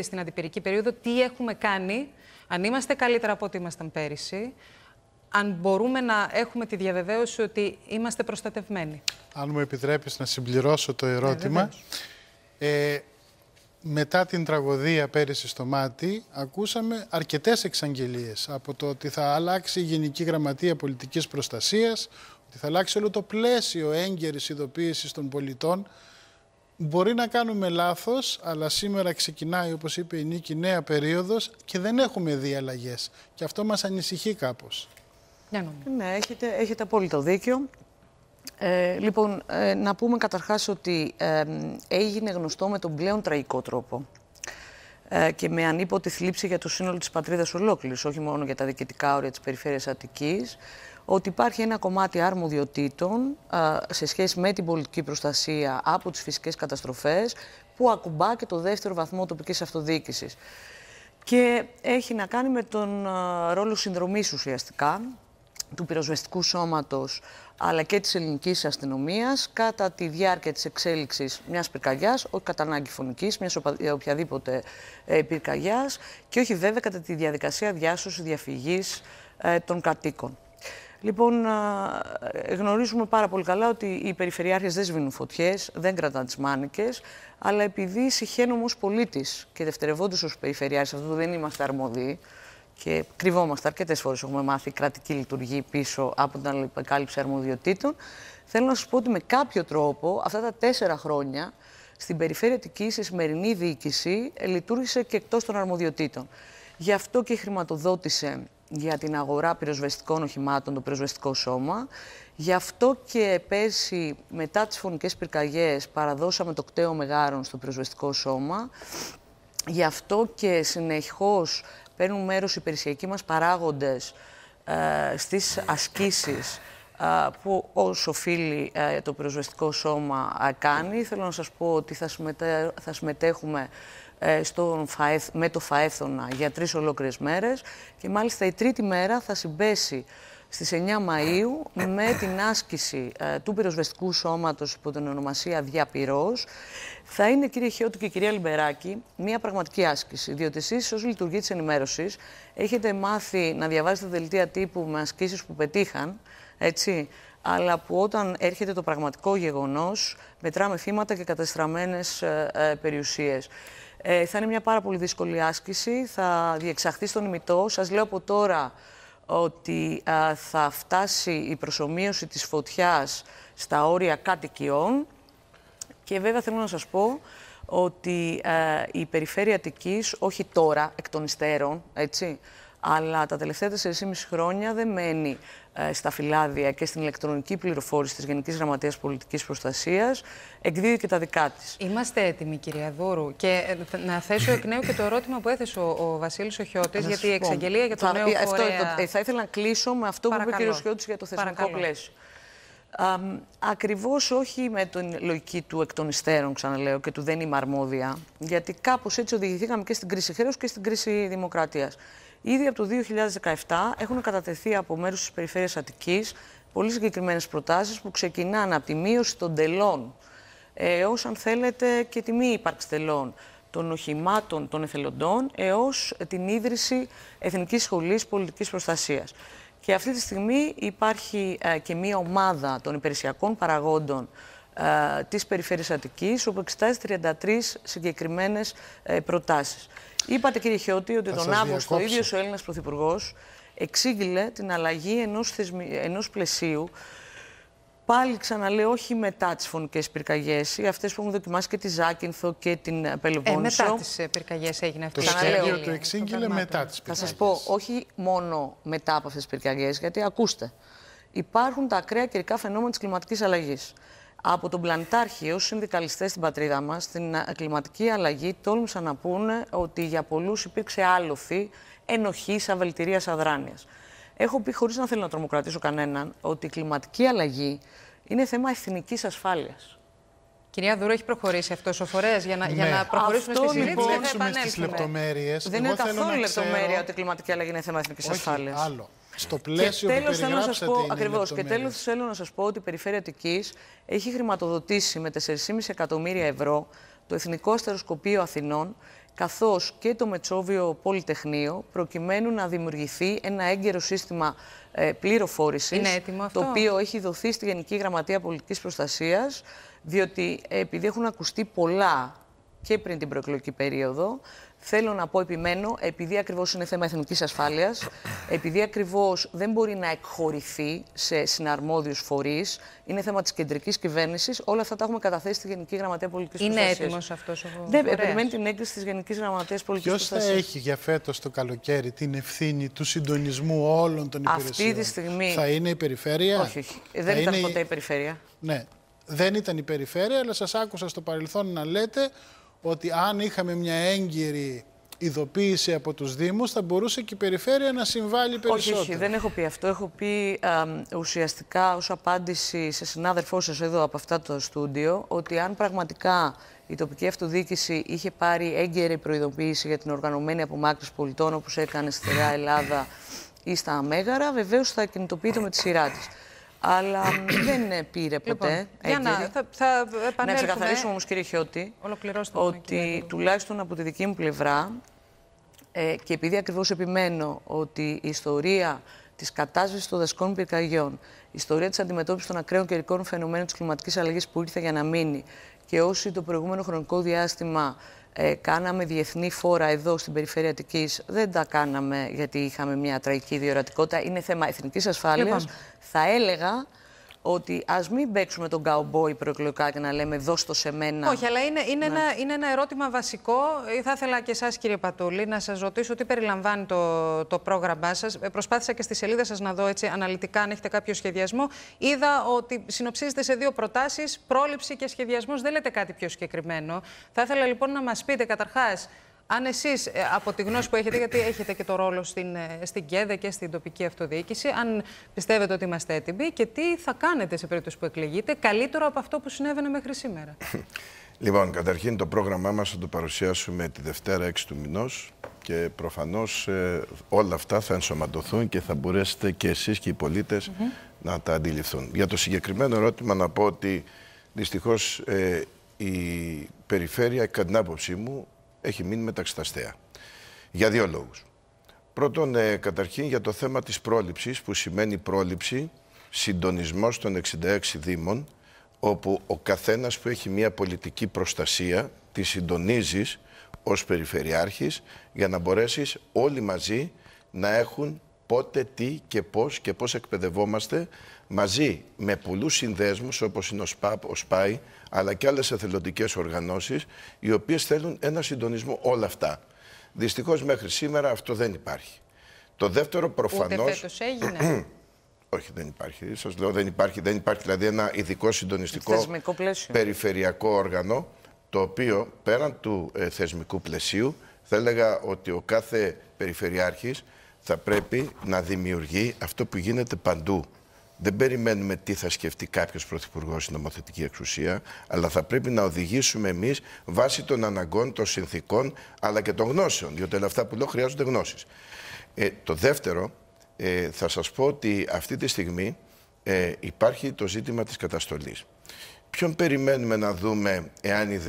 στην αντιπυρική περίοδο τι έχουμε κάνει, αν είμαστε καλύτερα από ό,τι ήμασταν πέρυσι, αν μπορούμε να έχουμε τη διαβεβαίωση ότι είμαστε προστατευμένοι. Αν μου επιτρέπεις να συμπληρώσω το ναι, ερώτημα. Ε, μετά την τραγωδία πέρυσι στο Μάτι, ακούσαμε αρκετές εξαγγελίες από το ότι θα αλλάξει η Γενική Γραμματεία Πολιτικής Προστασίας, ότι θα αλλάξει όλο το πλαίσιο έγκαιρης ειδοποίησης των πολιτών Μπορεί να κάνουμε λάθος, αλλά σήμερα ξεκινάει, όπως είπε η Νίκη, νέα περίοδος και δεν έχουμε δει αλλαγές. Και αυτό μας ανησυχεί κάπως. Ναι, ναι έχετε, έχετε απόλυτο δίκιο. Ε, λοιπόν, ε, να πούμε καταρχάς ότι ε, έγινε γνωστό με τον πλέον τραγικό τρόπο ε, και με ανίποτη θλίψη για το σύνολο της πατρίδας ολόκληρης, όχι μόνο για τα διοικητικά όρια της περιφέρειας Αττικής, ότι υπάρχει ένα κομμάτι αρμοδιοτήτων σε σχέση με την πολιτική προστασία από τις φυσικές καταστροφές που ακουμπά και το δεύτερο βαθμό τοπικής αυτοδιοίκησης. Και έχει να κάνει με τον ρόλο συνδρομής ουσιαστικά του πυροσβεστικού σώματος αλλά και της ελληνικής αστυνομίας κατά τη διάρκεια της εξέλιξης μιας πυρκαγιάς, όχι κατά ανάγκη φωνικής, μιας ε, οποιαδήποτε ε, πυρκαγιάς και όχι βέβαια κατά τη διαδικασία διάσωσης διαφυγής ε, των κατοίκων. Λοιπόν, γνωρίζουμε πάρα πολύ καλά ότι οι περιφερειάρχες δεν σβήνουν φωτιές, δεν κρατάνε τις μάνικες, αλλά επειδή συχαίνομαι ως πολίτης και δευτερευόντως ως περιφερειάρχης, αυτό δεν είμαστε αρμοδοί, και κρυβόμαστε αρκετές φορές, Έχουμε μάθει κρατική λειτουργή πίσω από την αλληλεπικάλυψη αρμοδιοτήτων. Θέλω να σας πω ότι με κάποιο τρόπο αυτά τα τέσσερα χρόνια στην περιφέρεια Αττική, σημερινή διοίκηση λειτουργήσε και εκτός των αρμοδιοτήτων. Γι' αυτό και χρηματοδότησε για την αγορά πυροσβεστικών οχημάτων, το πυροσβεστικό σώμα. Γι' αυτό και πέρσι, μετά τις φωνικές πυρκαγιές, παραδώσαμε το κτέο μεγάρων στο πυροσβεστικό σώμα. Γι' αυτό και συνεχώς παίρνουν μέρος οι περισσιακοί μας παράγοντες ε, στις ασκήσεις ε, που όσο οφείλει ε, το πυροσβεστικό σώμα ε, κάνει. Θέλω να σας πω ότι θα, θα συμμετέχουμε ε, φαεθ, με το Φαέθωνα για τρεις ολόκληρες μέρες. και μάλιστα η τρίτη μέρα θα συμπέσει στις 9 Μαΐου με την άσκηση ε, του πυροσβεστικού σώματος υπό την ονομασία Διαπυρός. Θα είναι κύριε Χιώτου και κυρία Λιμπεράκη μια πραγματική άσκηση, διότι εσείς ως λειτουργοί της ενημέρωσης έχετε μάθει να διαβάζετε δελτία τύπου με ασκήσεις που πετύχαν, έτσι, αλλά που όταν έρχεται το πραγματικό γεγονός μετράμε θύματα και κατεστραμμένες ε, ε περιουσίες. Ε, θα είναι μια πάρα πολύ δύσκολη άσκηση. Θα διεξαχθεί στον ημιτό. Σας λέω από τώρα ότι θα φτάσει η προσωμείωση της φωτιάς στα όρια κατοικιών. Και βέβαια θέλω να σας πω ότι η περιφέρεια Αττικής, όχι τώρα, εκ των υστέρων, έτσι, αλλά τα τελευταία 4,5 χρόνια δεν μένει ε, στα φυλάδια και στην ηλεκτρονική πληροφόρηση της Γενικής Γραμματείας Πολιτικής Προστασίας εκδίδει και τα δικά της. Είμαστε έτοιμοι κυρία Δούρου και ε, να θέσω εκ νέου και το ερώτημα που έθεσε ο, ο Βασίλης γιατί η εξαγγελία για το θα, νέο ε, φορέα... Αυτό, το, θα ήθελα να κλείσω με αυτό που είπε ο Οχιώτης για το θεσμικό πλαίσιο. Α, ακριβώς όχι με την λογική του εκ των υστέρων, ξαναλέω, και του δεν είμαι αρμόδια, γιατί κάπως έτσι οδηγηθήκαμε και στην κρίση χρέους και στην κρίση δημοκρατίας. Ήδη από το 2017 έχουν κατατεθεί από μέρους της Περιφέρειας Αττικής πολύ συγκεκριμένες προτάσεις που ξεκινάνε από τη μείωση των τελών ε, έως αν θέλετε και τη μη ύπαρξη τελών των οχημάτων των εθελοντών έως την ίδρυση Εθνικής Σχολής Πολιτικής Προστασίας. Και αυτή τη στιγμή υπάρχει ε, και μία ομάδα των υπηρεσιακών παραγόντων ε, της Περιφέρειας Αττικής, όπου εξετάζει 33 συγκεκριμένες ε, προτάσεις. Είπατε κύριε Χιώτη ότι τον Αύγουστο ο ίδιος ο Έλληνας πρωθυπουργο εξήγηλε την αλλαγή ενός, θεσμι... ενός πλαισίου Πάλι ξαναλέω, όχι μετά τις φωνικές πυρκαγιές, αυτές που έχουν δοκιμάσει και τη Ζάκυνθο και την ε, Πελοπόννησο. Ε, μετά τις πυρκαγιές έγινε αυτή η Το το εξήγηλε μετά τις πυρκαγιέ. Θα σας πω, όχι μόνο μετά από αυτές τις πυρκαγιές, γιατί ακούστε. Υπάρχουν τα ακραία καιρικά φαινόμενα της κλιματικής αλλαγής. Από τον Πλανητάρχη, όσοι συνδικαλιστές στην πατρίδα μας, στην κλιματική αλλαγή, τόλμησαν να πούνε ότι για πολλούς υπήρξε άλοθη ενοχής, αβελτηρίας, αδράνειας. Έχω πει, χωρίς να θέλω να τρομοκρατήσω κανέναν, ότι η κλιματική αλλαγή είναι θέμα εθνικής ασφάλειας. Κυρία Δούρο, έχει προχωρήσει αυτός ο φορέας για να, ναι. για να προχωρήσουμε αυτό, στη συζήτηση. Λοιπόν, δεν θα επανέλθουμε. Στις λεπτομέρειες. Δεν είναι καθόλου λεπτομέρεια ότι η κλιματική αλλαγή είναι θέμα εθνικής ασφάλειας. Άλλο στο πλαίσιο και τέλος που θέλω να σας πω, ακριβώς, Και τέλος θέλω να σας πω ότι η Περιφέρεια Αττικής έχει χρηματοδοτήσει με 4,5 εκατομμύρια ευρώ το Εθνικό Αστεροσκοπείο Αθηνών καθώς και το Μετσόβιο Πολυτεχνείο προκειμένου να δημιουργηθεί ένα έγκαιρο σύστημα ε, πληροφόρησης το οποίο έχει δοθεί στη Γενική Γραμματεία Πολιτικής Προστασίας, διότι ε, επειδή έχουν ακουστεί πολλά και πριν την προεκλογική περίοδο. Θέλω να πω, επιμένω, επειδή ακριβώς είναι θέμα εθνικής ασφάλειας, επειδή ακριβώς δεν μπορεί να εκχωρηθεί σε συναρμόδιους φορείς, είναι θέμα της κεντρικής κυβέρνησης, όλα αυτά τα έχουμε καταθέσει στη Γενική Γραμματεία Πολιτικής είναι Προστασίας. Είναι έτοιμος αυτός ο Δεν ναι, περιμένει την έγκριση της Γενικής Γραμματείας Πολιτικής Ποιος Προστασίας. Ποιος θα έχει για φέτος το καλοκαίρι την ευθύνη του συντονισμού όλων των υπηρεσιών. Αυτή τη στιγμή... Θα είναι η περιφέρεια. Όχι, όχι. Ε, δεν ήταν είναι... ποτέ η περιφέρεια. Ναι. Δεν ήταν η περιφέρεια, αλλά σας άκουσα στο παρελθόν να λέτε ότι αν είχαμε μια έγκυρη ειδοποίηση από τους Δήμους, θα μπορούσε και η περιφέρεια να συμβάλλει περισσότερο. Όχι, δεν έχω πει αυτό. Έχω πει ουσιαστικά ως απάντηση σε συνάδελφό σας εδώ από αυτά το στούντιο, ότι αν πραγματικά η τοπική αυτοδιοίκηση είχε πάρει έγκαιρη προειδοποίηση για την οργανωμένη απομάκρυνση πολιτών, όπως έκανε στη Ελλάδα ή στα Αμέγαρα, βεβαίως θα κινητοποιείται με τη σειρά της αλλά δεν πήρε ποτέ. Λοιπόν, για να, θα, θα να ξεκαθαρίσουμε όμως κύριε Χιώτη ότι τουλάχιστον από τη δική μου πλευρά ε, και επειδή ακριβώς επιμένω ότι η ιστορία της κατάσβεσης των δασκών πυρκαγιών, η ιστορία της αντιμετώπισης των ακραίων καιρικών φαινομένων της κλιματικής αλλαγής που ήρθε για να μείνει και όσοι το προηγούμενο χρονικό διάστημα ε, κάναμε διεθνή φόρα εδώ στην περιφέρεια Αττικής. Δεν τα κάναμε γιατί είχαμε μια τραγική διορατικότητα. Είναι θέμα εθνικής ασφάλειας. Λοιπόν. Θα έλεγα ότι ας μην παίξουμε τον καουμπόι προεκλογικά και να λέμε δώσ' το σε μένα. Όχι, αλλά είναι, ένα, είναι ένα ερώτημα βασικό. Ε, θα ήθελα και εσάς, κύριε Πατούλη, να σας ρωτήσω τι περιλαμβάνει το, το πρόγραμμά σας. Ε, προσπάθησα και στη σελίδα σας να δω έτσι αναλυτικά αν έχετε κάποιο σχεδιασμό. Είδα ότι συνοψίζεται σε δύο προτάσεις, πρόληψη και σχεδιασμός. Δεν λέτε κάτι πιο συγκεκριμένο. Θα ήθελα λοιπόν να μας πείτε καταρχάς αν εσείς ε, από τη γνώση που έχετε, γιατί έχετε και το ρόλο στην, ε, στην ΚΕΔΕ και στην τοπική αυτοδιοίκηση, αν πιστεύετε ότι είμαστε έτοιμοι και τι θα κάνετε σε περίπτωση που εκλεγείτε καλύτερο από αυτό που συνέβαινε μέχρι σήμερα. Λοιπόν, καταρχήν το πρόγραμμά μας θα το παρουσιάσουμε τη Δευτέρα 6 του μηνός και προφανώς ε, όλα αυτά θα ενσωματωθούν και θα μπορέσετε και εσείς και οι πολίτες να τα αντιληφθούν. Για το συγκεκριμένο ερώτημα να πω ότι δυστυχώς η περιφέρεια, κατά την άποψή μου, έχει μείνει μεταξύ τα Για δύο λόγους. Πρώτον, ε, καταρχήν για το θέμα της πρόληψης, που σημαίνει πρόληψη, συντονισμός των 66 δήμων, όπου ο καθένας που έχει μια πολιτική προστασία τη συντονίζεις ως Περιφερειάρχης για να μπορέσεις όλοι μαζί να έχουν πότε, τι και πώς και πώς εκπαιδευόμαστε μαζί με πολλούς συνδέσμους όπως είναι ο ΣΠΑΠ, ο ΣΠΑΙ αλλά και άλλες εθελοντικές οργανώσεις οι οποίες θέλουν ένα συντονισμό όλα αυτά. Δυστυχώς μέχρι σήμερα αυτό δεν υπάρχει. Το δεύτερο προφανώς... Ούτε έγινε. Όχι, δεν υπάρχει. Σας λέω, δεν υπάρχει. Δεν υπάρχει δηλαδή ένα ειδικό συντονιστικό περιφερειακό όργανο, το οποίο πέραν του ε, θεσμικού πλαισίου, θα έλεγα ότι ο κάθε περιφερειάρχης θα πρέπει να δημιουργεί αυτό που γίνεται παντού. Δεν περιμένουμε τι θα σκεφτεί κάποιος πρωθυπουργός στην νομοθετική εξουσία, αλλά θα πρέπει να οδηγήσουμε εμείς βάσει των αναγκών, των συνθήκων, αλλά και των γνώσεων. Διότι όλα αυτά που λέω χρειάζονται γνώσεις. Ε, το δεύτερο, ε, θα σας πω ότι αυτή τη στιγμή ε, υπάρχει το ζήτημα της καταστολής. Ποιον περιμένουμε να δούμε εάν η